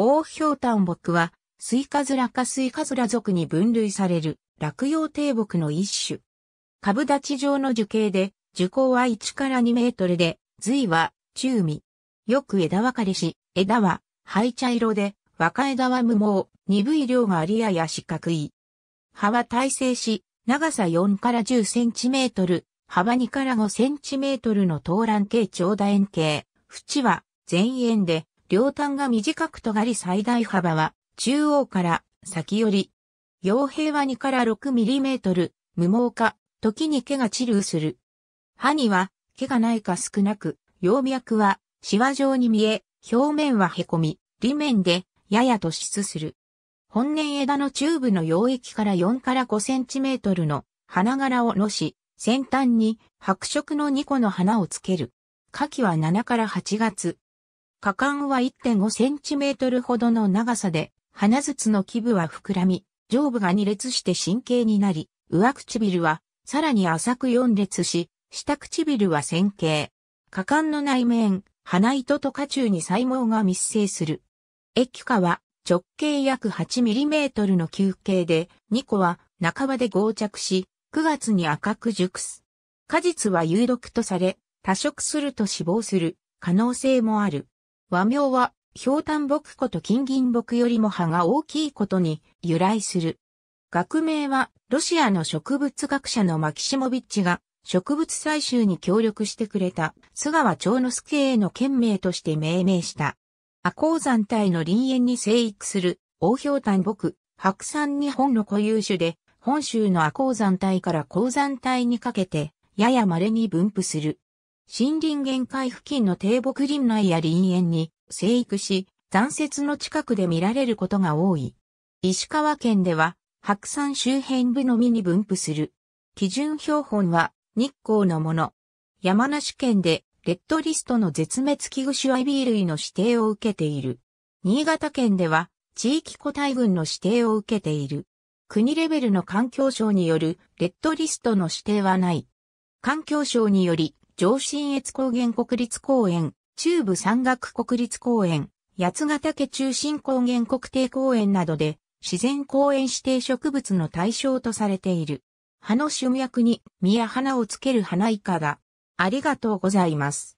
大氷炭木は、スイカズラかスイカズラ属に分類される落葉低木の一種。株立ち状の樹形で、樹高は1から2メートルで、髄は中身。よく枝分かれし、枝は灰茶色で、若枝は無毛、鈍い量がありやや四角い。葉は耐性し、長さ4から10センチメートル、幅2から5センチメートルの東卵形長楕円形。縁は前円で、両端が短く尖り最大幅は、中央から先より。傭兵は2から6ミリメートル、無毛化、時に毛が治療する。歯には、毛がないか少なく、葉脈は、シワ状に見え、表面は凹み、裏面で、やや突出する。本年枝のチューブの溶液から4から5センチメートルの花柄をのし、先端に白色の2個の花をつける。夏季は7から8月、果敢は 1.5cm ほどの長さで、鼻筒の基部は膨らみ、上部が2列して神経になり、上唇はさらに浅く4列し、下唇は線形。果敢の内面、鼻糸と下中に細毛が密生する。液化は直径約 8mm の球形で、2個は半ばで合着し、9月に赤く熟す。果実は有毒とされ、多食すると死亡する可能性もある。和名は、氷炭木こと金銀木よりも葉が大きいことに由来する。学名は、ロシアの植物学者のマキシモビッチが、植物採集に協力してくれた、菅川長之助への県名として命名した。阿鉱山帯の林園に生育する、大氷炭木、白山日本の固有種で、本州の阿鉱山帯から鉱山帯にかけて、やや稀に分布する。森林限界付近の低木林内や林園に生育し、残雪の近くで見られることが多い。石川県では、白山周辺部のみに分布する。基準標本は日光のもの。山梨県でレッドリストの絶滅危惧種 IB 類の指定を受けている。新潟県では地域個体群の指定を受けている。国レベルの環境省によるレッドリストの指定はない。環境省により上信越高原国立公園、中部山岳国立公園、八ヶ岳中心高原国定公園などで、自然公園指定植物の対象とされている。葉の主脈に実や花をつける花以下が、ありがとうございます。